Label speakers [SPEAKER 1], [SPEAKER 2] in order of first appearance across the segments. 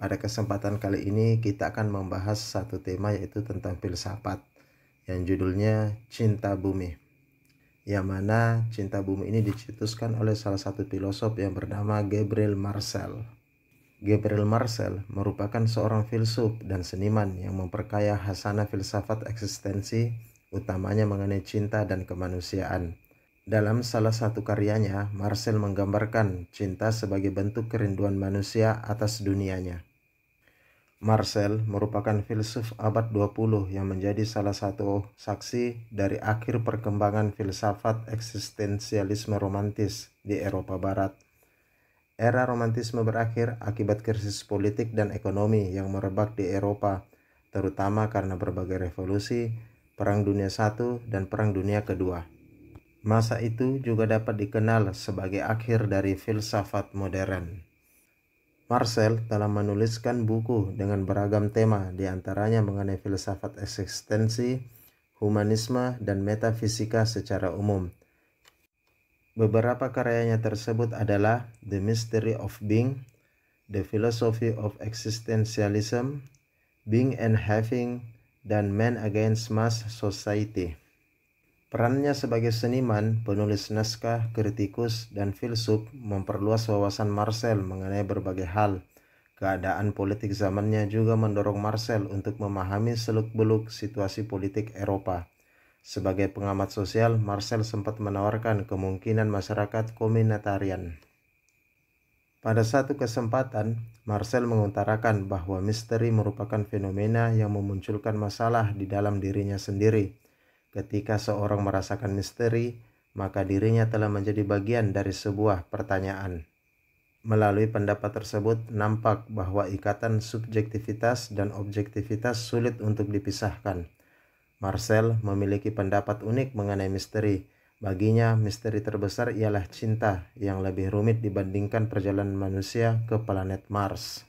[SPEAKER 1] Pada kesempatan kali ini kita akan membahas satu tema yaitu tentang filsafat yang judulnya Cinta Bumi. Yang mana Cinta Bumi ini dicetuskan oleh salah satu filosof yang bernama Gabriel Marcel. Gabriel Marcel merupakan seorang filsuf dan seniman yang memperkaya hasanah filsafat eksistensi utamanya mengenai cinta dan kemanusiaan. Dalam salah satu karyanya, Marcel menggambarkan cinta sebagai bentuk kerinduan manusia atas dunianya. Marcel merupakan filsuf abad 20 yang menjadi salah satu saksi dari akhir perkembangan filsafat eksistensialisme romantis di Eropa Barat. Era romantisme berakhir akibat krisis politik dan ekonomi yang merebak di Eropa, terutama karena berbagai revolusi, Perang Dunia I dan Perang Dunia II. Masa itu juga dapat dikenal sebagai akhir dari filsafat modern. Marcel telah menuliskan buku dengan beragam tema, diantaranya mengenai filsafat eksistensi, humanisme, dan metafisika secara umum. Beberapa karyanya tersebut adalah The Mystery of Being, The Philosophy of Existentialism, Being and Having, dan Man Against Mass Society. Perannya sebagai seniman, penulis naskah, kritikus, dan filsuf memperluas wawasan Marcel mengenai berbagai hal. Keadaan politik zamannya juga mendorong Marcel untuk memahami seluk-beluk situasi politik Eropa. Sebagai pengamat sosial, Marcel sempat menawarkan kemungkinan masyarakat komunitarian. Pada satu kesempatan, Marcel mengutarakan bahwa misteri merupakan fenomena yang memunculkan masalah di dalam dirinya sendiri Ketika seorang merasakan misteri, maka dirinya telah menjadi bagian dari sebuah pertanyaan. Melalui pendapat tersebut, nampak bahwa ikatan subjektivitas dan objektivitas sulit untuk dipisahkan. Marcel memiliki pendapat unik mengenai misteri. Baginya, misteri terbesar ialah cinta yang lebih rumit dibandingkan perjalanan manusia ke planet Mars.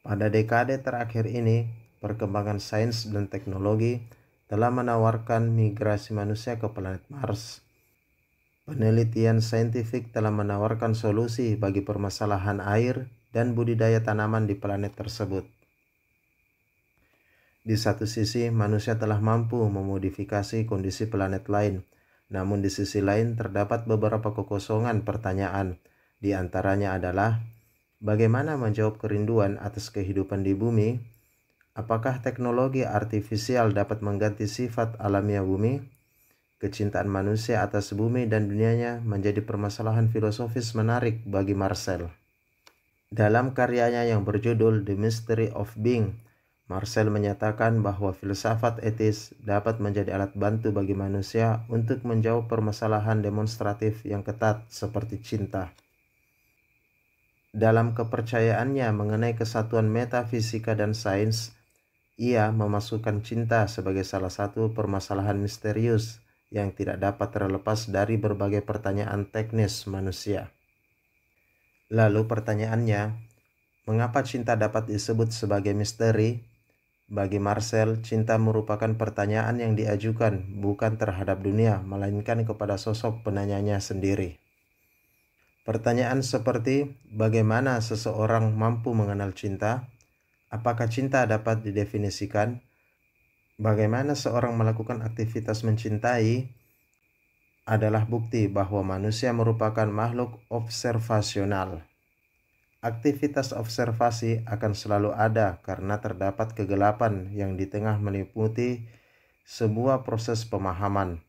[SPEAKER 1] Pada dekade terakhir ini, perkembangan sains dan teknologi telah menawarkan migrasi manusia ke planet Mars. Penelitian saintifik telah menawarkan solusi bagi permasalahan air dan budidaya tanaman di planet tersebut. Di satu sisi, manusia telah mampu memodifikasi kondisi planet lain, namun di sisi lain terdapat beberapa kekosongan pertanyaan. Di antaranya adalah bagaimana menjawab kerinduan atas kehidupan di bumi Apakah teknologi artifisial dapat mengganti sifat alamiah bumi? Kecintaan manusia atas bumi dan dunianya menjadi permasalahan filosofis menarik bagi Marcel. Dalam karyanya yang berjudul The Mystery of Being, Marcel menyatakan bahwa filsafat etis dapat menjadi alat bantu bagi manusia untuk menjawab permasalahan demonstratif yang ketat seperti cinta dalam kepercayaannya mengenai kesatuan metafisika dan sains, ia memasukkan cinta sebagai salah satu permasalahan misterius yang tidak dapat terlepas dari berbagai pertanyaan teknis manusia. Lalu pertanyaannya, mengapa cinta dapat disebut sebagai misteri? Bagi Marcel, cinta merupakan pertanyaan yang diajukan bukan terhadap dunia, melainkan kepada sosok penanyanya sendiri. Pertanyaan seperti bagaimana seseorang mampu mengenal cinta, Apakah cinta dapat didefinisikan? Bagaimana seorang melakukan aktivitas mencintai adalah bukti bahwa manusia merupakan makhluk observasional. Aktivitas observasi akan selalu ada karena terdapat kegelapan yang di tengah meliputi sebuah proses pemahaman.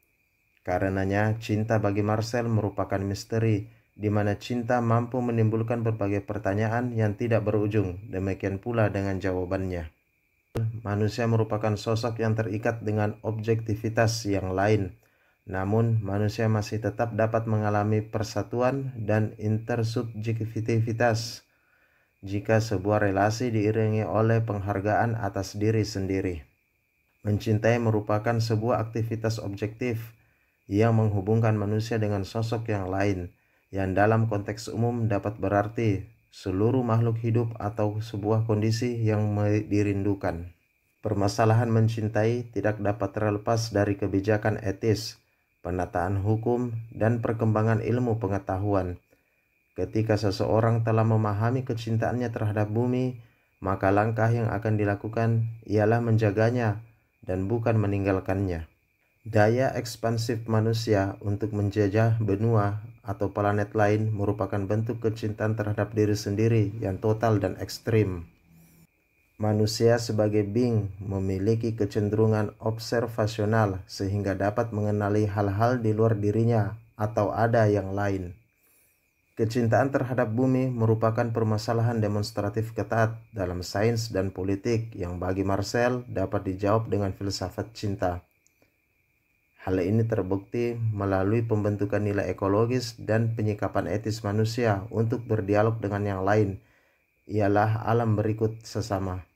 [SPEAKER 1] Karenanya, cinta bagi Marcel merupakan misteri di mana cinta mampu menimbulkan berbagai pertanyaan yang tidak berujung, demikian pula dengan jawabannya. Manusia merupakan sosok yang terikat dengan objektivitas yang lain, namun manusia masih tetap dapat mengalami persatuan dan intersubjektivitas jika sebuah relasi diiringi oleh penghargaan atas diri sendiri. Mencintai merupakan sebuah aktivitas objektif yang menghubungkan manusia dengan sosok yang lain, yang dalam konteks umum dapat berarti seluruh makhluk hidup atau sebuah kondisi yang dirindukan. Permasalahan mencintai tidak dapat terlepas dari kebijakan etis, penataan hukum, dan perkembangan ilmu pengetahuan. Ketika seseorang telah memahami kecintaannya terhadap bumi, maka langkah yang akan dilakukan ialah menjaganya dan bukan meninggalkannya. Daya ekspansif manusia untuk menjajah benua atau planet lain merupakan bentuk kecintaan terhadap diri sendiri yang total dan ekstrim. Manusia sebagai Bing memiliki kecenderungan observasional sehingga dapat mengenali hal-hal di luar dirinya atau ada yang lain. Kecintaan terhadap bumi merupakan permasalahan demonstratif ketat dalam sains dan politik yang bagi Marcel dapat dijawab dengan filsafat cinta. Hal ini terbukti melalui pembentukan nilai ekologis dan penyikapan etis manusia untuk berdialog dengan yang lain, ialah alam berikut sesama.